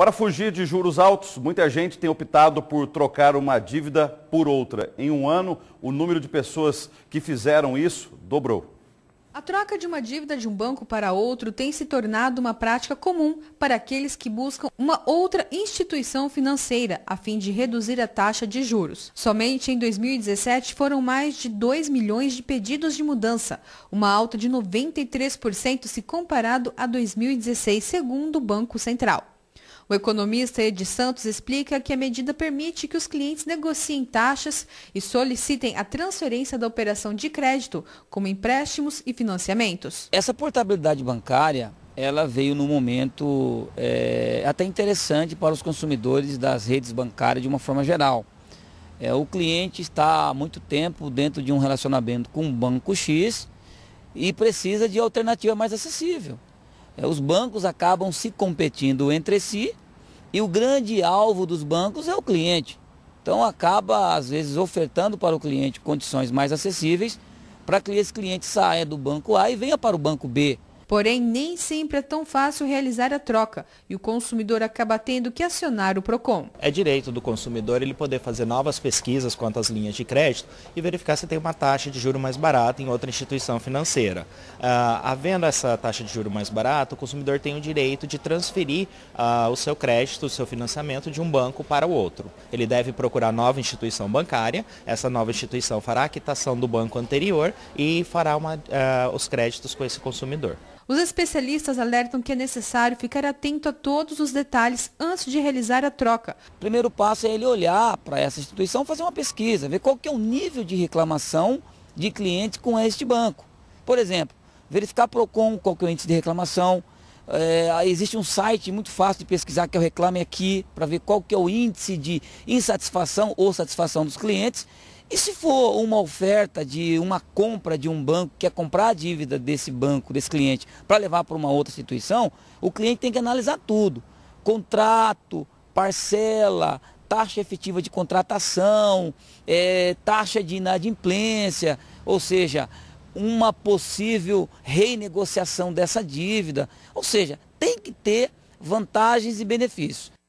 Para fugir de juros altos, muita gente tem optado por trocar uma dívida por outra. Em um ano, o número de pessoas que fizeram isso dobrou. A troca de uma dívida de um banco para outro tem se tornado uma prática comum para aqueles que buscam uma outra instituição financeira a fim de reduzir a taxa de juros. Somente em 2017 foram mais de 2 milhões de pedidos de mudança, uma alta de 93% se comparado a 2016, segundo o Banco Central. O economista Edi Santos explica que a medida permite que os clientes negociem taxas e solicitem a transferência da operação de crédito, como empréstimos e financiamentos. Essa portabilidade bancária ela veio num momento é, até interessante para os consumidores das redes bancárias de uma forma geral. É, o cliente está há muito tempo dentro de um relacionamento com um banco X e precisa de alternativa mais acessível. É, os bancos acabam se competindo entre si e o grande alvo dos bancos é o cliente. Então acaba, às vezes, ofertando para o cliente condições mais acessíveis para que esse cliente saia do banco A e venha para o banco B. Porém, nem sempre é tão fácil realizar a troca e o consumidor acaba tendo que acionar o PROCON. É direito do consumidor ele poder fazer novas pesquisas quanto às linhas de crédito e verificar se tem uma taxa de juro mais barata em outra instituição financeira. Ah, havendo essa taxa de juro mais barata, o consumidor tem o direito de transferir ah, o seu crédito, o seu financiamento de um banco para o outro. Ele deve procurar nova instituição bancária, essa nova instituição fará a quitação do banco anterior e fará uma, ah, os créditos com esse consumidor. Os especialistas alertam que é necessário ficar atento a todos os detalhes antes de realizar a troca. O primeiro passo é ele olhar para essa instituição, fazer uma pesquisa, ver qual que é o nível de reclamação de clientes com este banco. Por exemplo, verificar PROCON, qual que é o índice de reclamação. É, existe um site muito fácil de pesquisar que é o Reclame Aqui, para ver qual que é o índice de insatisfação ou satisfação dos clientes. E se for uma oferta de uma compra de um banco, que é comprar a dívida desse banco, desse cliente, para levar para uma outra instituição, o cliente tem que analisar tudo. Contrato, parcela, taxa efetiva de contratação, é, taxa de inadimplência, ou seja, uma possível renegociação dessa dívida. Ou seja, tem que ter vantagens e benefícios.